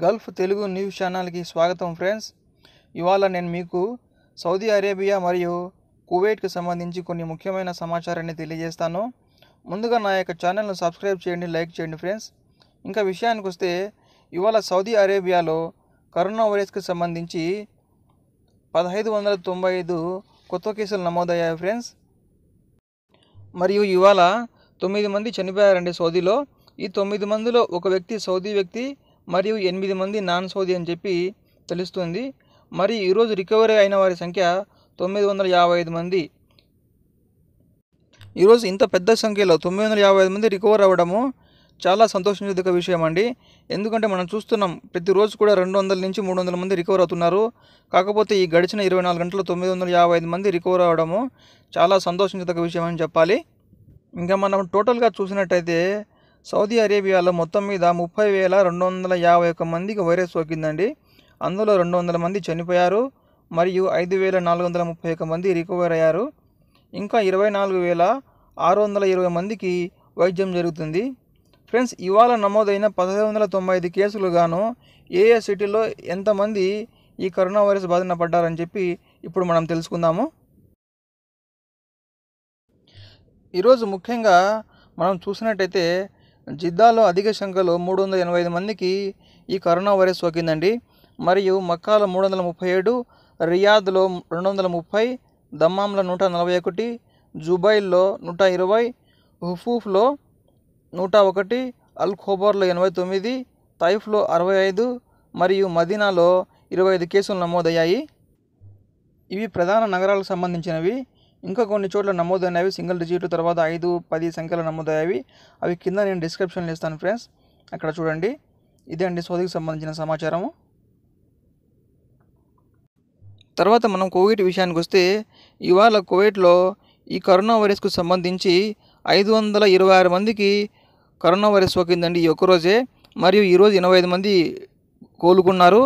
Gulf Telugu news ఛానల్కి స్వాగతం friends ఇవాళ నేను మీకు సౌదీ అరేబియా మరియు కువైట్కి సంబంధించి కొన్ని ముఖ్యమైన సమాచారాన్ని తెలియజేస్తాను ముందుగా నా యొక్క ఛానల్ను సబ్స్క్రైబ్ చేయండి లైక్ చేయండి ఫ్రెండ్స్ ఇంకా విషయానికి వస్తే ఇవాళ సౌదీ అరేబియాలో కరోనా వైరస్కి సంబంధించి పదహైదు వందల తొంభై ఐదు కొత్త కేసులు నమోదయ్యాయి ఫ్రెండ్స్ మరియు ఇవాళ తొమ్మిది మంది చనిపోయారండి సౌదీలో ఈ తొమ్మిది మందిలో ఒక వ్యక్తి సౌదీ వ్యక్తి మరియు ఎనిమిది మంది నాన్ సౌదీ అని చెప్పి తెలుస్తుంది మరి ఈరోజు రికవరీ అయిన వారి సంఖ్య తొమ్మిది వందల యాభై ఐదు మంది ఈరోజు ఇంత పెద్ద సంఖ్యలో తొమ్మిది వందల యాభై ఐదు మంది రికవర్ అవ్వడము చాలా సంతోషించదగ్గ విషయం అండి ఎందుకంటే మనం చూస్తున్నాం ప్రతిరోజు కూడా రెండు వందల నుంచి మూడు వందల మంది రికవర్ అవుతున్నారు కాకపోతే ఈ గడిచిన ఇరవై నాలుగు గంటలు తొమ్మిది వందల యాభై ఐదు మంది రికవర్ అవ్వడము చాలా సంతోషించదగ్గ విషయం అని చెప్పాలి ఇంకా మనం టోటల్గా చూసినట్టయితే సౌదీ అరేబియాలో మొత్తం మీద ముప్పై వేల రెండు వందల యాభై ఒక్క మందికి వైరస్ సోకిందండి అందులో రెండు వందల మంది చనిపోయారు మరియు ఐదు వేల నాలుగు వందల ముప్పై ఒక్క మంది రికవర్ అయ్యారు ఇంకా ఇరవై నాలుగు వేల ఆరు వందల ఇరవై మందికి వైద్యం జరుగుతుంది ఫ్రెండ్స్ ఇవాళ నమోదైన పదహైదు వందల తొంభై ఐదు కేసులు గాను ఏ ఏ సిటీలో ఎంతమంది ఈ కరోనా వైరస్ బాధన పడ్డారని చెప్పి ఇప్పుడు మనం తెలుసుకుందాము ఈరోజు ముఖ్యంగా మనం చూసినట్టయితే జిద్దాలో అధిక సంఖ్యలో మూడు వందల ఎనభై ఐదు మందికి ఈ కరోనా వైరస్ సోకిందండి మరియు మక్కాలో మూడు వందల ముప్పై ఏడు రియాద్లో రెండు వందల ముప్పై దమ్మాంలో నూట నలభై ఒకటి జుబైల్లో నూట ఇరవై హుఫూఫ్లో నూట ఒకటి అల్ ఎనభై తొమ్మిది తైఫ్లో అరవై ఐదు మరియు మదీనాలో ఇరవై ఐదు కేసులు నమోదయ్యాయి ఇవి ప్రధాన నగరాలకు సంబంధించినవి ఇంకా కొన్ని చోట్ల నమోదైనవి సింగిల్ డిజిట్ తర్వాత ఐదు పది సంఖ్యలు నమోదయ్యాయి అవి కింద నేను డిస్క్రిప్షన్లో ఇస్తాను ఫ్రెండ్స్ అక్కడ చూడండి ఇదే అండి సోదికి సంబంధించిన సమాచారము తర్వాత మనం కోవిడ్ విషయానికి వస్తే ఇవాళ కోవిడ్లో ఈ కరోనా వైరస్కు సంబంధించి ఐదు వందల ఇరవై ఆరు మందికి కరోనా వైరస్ సోకిందండి ఈ ఒక్కరోజే మరియు ఈరోజు ఎనభై ఐదు మంది కోలుకున్నారు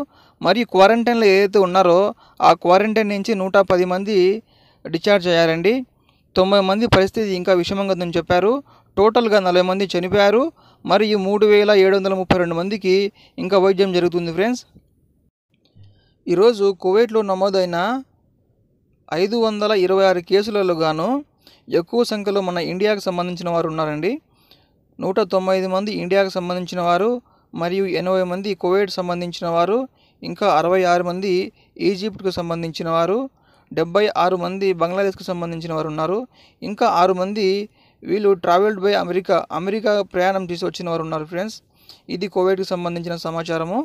మరియు క్వారంటైన్లో ఏదైతే ఉన్నారో ఆ క్వారంటైన్ నుంచి నూట పది మంది డిశ్చార్జ్ అయ్యారండి తొంభై మంది పరిస్థితి ఇంకా విషమంగా ఉందని చెప్పారు టోటల్గా నలభై మంది చనిపోయారు మరియు మూడు వేల ఏడు వందల ముప్పై రెండు మందికి ఇంకా వైద్యం జరుగుతుంది ఫ్రెండ్స్ ఈరోజు కువైట్లో నమోదైన ఐదు వందల ఇరవై ఆరు కేసులలో గాను ఎక్కువ సంఖ్యలో మన ఇండియాకు సంబంధించిన వారు ఉన్నారండి నూట తొంభై ఐదు మంది ఇండియాకు సంబంధించిన వారు మరియు ఎనభై మంది కువైట్ సంబంధించిన వారు ఇంకా అరవై ఆరు మంది ఈజిప్ట్కు సంబంధించిన వారు డెబ్బై ఆరు మంది బంగ్లాదేశ్కు సంబంధించిన వారు ఉన్నారు ఇంకా ఆరు మంది వీళ్ళు ట్రావెల్డ్ బై అమెరికా అమెరికా ప్రయాణం చేసి వచ్చిన వారు ఉన్నారు ఫ్రెండ్స్ ఇది కోవిడ్కి సంబంధించిన సమాచారము